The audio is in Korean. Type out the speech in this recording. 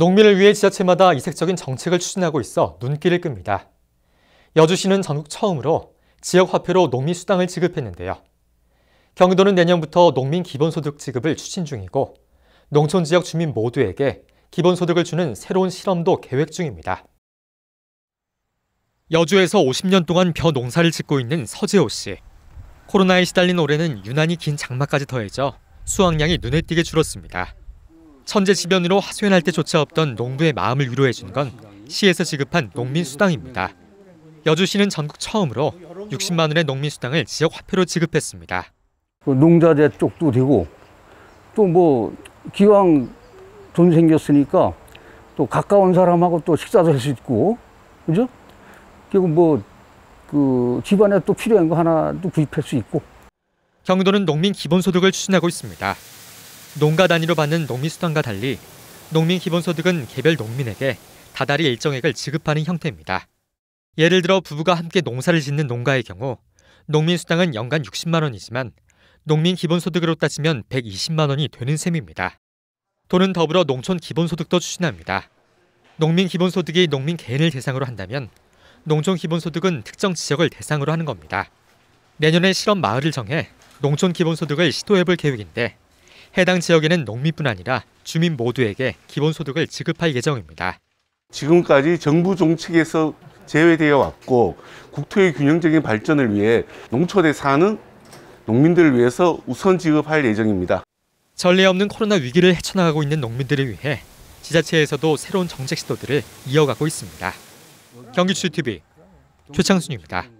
농민을 위해 지자체마다 이색적인 정책을 추진하고 있어 눈길을 끕니다. 여주시는 전국 처음으로 지역 화폐로 농민 수당을 지급했는데요. 경기도는 내년부터 농민 기본소득 지급을 추진 중이고 농촌 지역 주민 모두에게 기본소득을 주는 새로운 실험도 계획 중입니다. 여주에서 50년 동안 벼 농사를 짓고 있는 서재호 씨. 코로나에 시달린 올해는 유난히 긴 장마까지 더해져 수확량이 눈에 띄게 줄었습니다. 천재지변으로 하소연할 때조차 없던 농부의 마음을 위로해준 건 시에서 지급한 농민수당입니다. 여주시는 전국 처음으로 60만 원의 농민수당을 지역 화폐로 지급했습니다. 그 농자재 쪽도 되고 또 뭐 기왕 돈 생겼으니까 또 가까운 사람하고 또 식사도 할 수 있고 그죠? 그리고 뭐 그 집안에 또 필요한 거 하나 도 구입할 수 있고 경기도는 농민 기본소득을 추진하고 있습니다. 농가 단위로 받는 농민수당과 달리 농민 기본소득은 개별 농민에게 다달이 일정액을 지급하는 형태입니다. 예를 들어 부부가 함께 농사를 짓는 농가의 경우 농민수당은 연간 60만 원이지만 농민 기본소득으로 따지면 120만 원이 되는 셈입니다. 돈은 더불어 농촌 기본소득도 추진합니다. 농민 기본소득이 농민 개인을 대상으로 한다면 농촌 기본소득은 특정 지역을 대상으로 하는 겁니다. 내년에 실험 마을을 정해 농촌 기본소득을 시도해볼 계획인데 해당 지역에는 농민뿐 아니라 주민 모두에게 기본소득을 지급할 예정입니다. 지금까지 정부 정책에서 제외되어 왔고 국토의 균형적인 발전을 위해 농촌에 사는 농민들을 위해서 우선 지급할 예정입니다. 전례 없는 코로나 위기를 헤쳐나가고 있는 농민들을 위해 지자체에서도 새로운 정책 시도들을 이어가고 있습니다. 경기추TV 최창순입니다.